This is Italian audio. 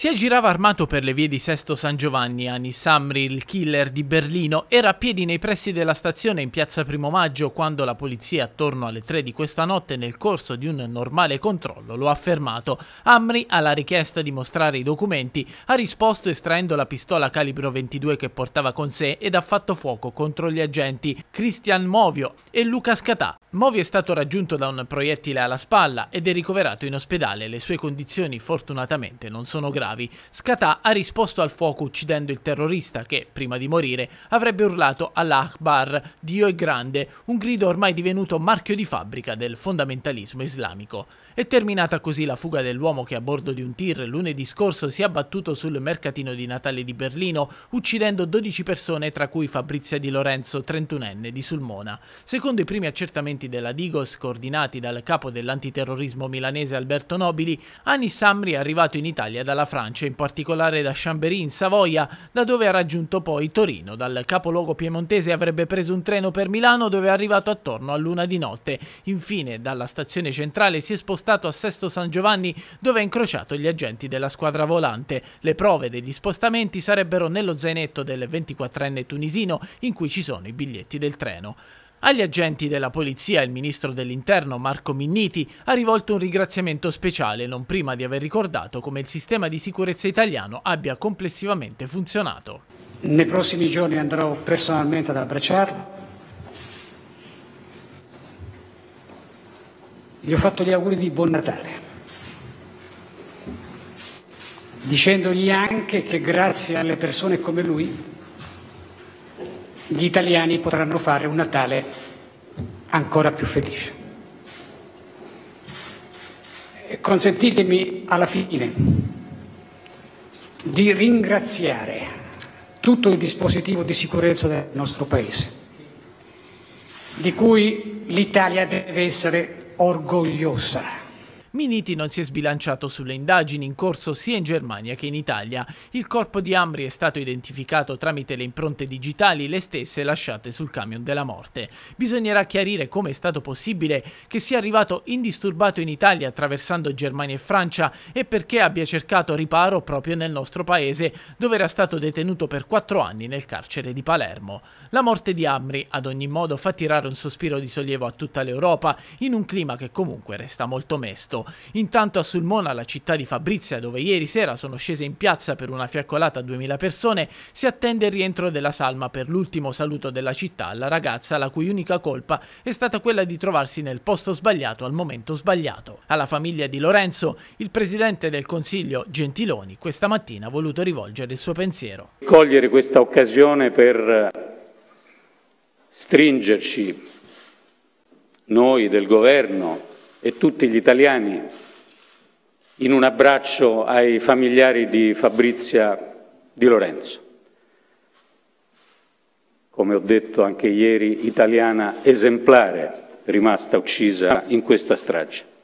Si aggirava armato per le vie di Sesto San Giovanni. Anis Samri, il killer di Berlino, era a piedi nei pressi della stazione in piazza Primo Maggio quando la polizia, attorno alle 3 di questa notte, nel corso di un normale controllo, lo ha fermato. Amri, alla richiesta di mostrare i documenti, ha risposto estraendo la pistola calibro 22 che portava con sé ed ha fatto fuoco contro gli agenti Cristian Movio e Luca Scatà. Movi è stato raggiunto da un proiettile alla spalla ed è ricoverato in ospedale. Le sue condizioni fortunatamente non sono gravi. Skatà ha risposto al fuoco uccidendo il terrorista che, prima di morire, avrebbe urlato all'Akbar, Dio è grande, un grido ormai divenuto marchio di fabbrica del fondamentalismo islamico. È terminata così la fuga dell'uomo che a bordo di un tir lunedì scorso si è abbattuto sul mercatino di Natale di Berlino, uccidendo 12 persone tra cui Fabrizia Di Lorenzo, 31enne di Sulmona. Secondo i primi accertamenti agenti della Digos coordinati dal capo dell'antiterrorismo milanese Alberto Nobili, Anis Samri è arrivato in Italia dalla Francia, in particolare da Chambéry in Savoia, da dove ha raggiunto poi Torino. Dal capoluogo piemontese avrebbe preso un treno per Milano dove è arrivato attorno a luna di notte. Infine dalla stazione centrale si è spostato a Sesto San Giovanni dove ha incrociato gli agenti della squadra volante. Le prove degli spostamenti sarebbero nello zainetto del 24enne tunisino in cui ci sono i biglietti del treno. Agli agenti della polizia il ministro dell'interno Marco Minniti ha rivolto un ringraziamento speciale non prima di aver ricordato come il sistema di sicurezza italiano abbia complessivamente funzionato. Nei prossimi giorni andrò personalmente ad abbracciarlo. Gli ho fatto gli auguri di buon Natale dicendogli anche che grazie alle persone come lui gli italiani potranno fare un Natale ancora più felice. Consentitemi alla fine di ringraziare tutto il dispositivo di sicurezza del nostro Paese, di cui l'Italia deve essere orgogliosa. Miniti non si è sbilanciato sulle indagini in corso sia in Germania che in Italia. Il corpo di Amri è stato identificato tramite le impronte digitali, le stesse lasciate sul camion della morte. Bisognerà chiarire come è stato possibile che sia arrivato indisturbato in Italia attraversando Germania e Francia e perché abbia cercato riparo proprio nel nostro paese, dove era stato detenuto per quattro anni nel carcere di Palermo. La morte di Amri, ad ogni modo, fa tirare un sospiro di sollievo a tutta l'Europa, in un clima che comunque resta molto mesto. Intanto a Sulmona, la città di Fabrizia, dove ieri sera sono scese in piazza per una fiaccolata a 2000 persone, si attende il rientro della salma per l'ultimo saluto della città alla ragazza la cui unica colpa è stata quella di trovarsi nel posto sbagliato al momento sbagliato. Alla famiglia di Lorenzo, il presidente del Consiglio Gentiloni questa mattina ha voluto rivolgere il suo pensiero. Cogliere questa occasione per stringerci noi del governo e tutti gli italiani in un abbraccio ai familiari di Fabrizia Di Lorenzo. Come ho detto anche ieri, italiana esemplare rimasta uccisa in questa strage.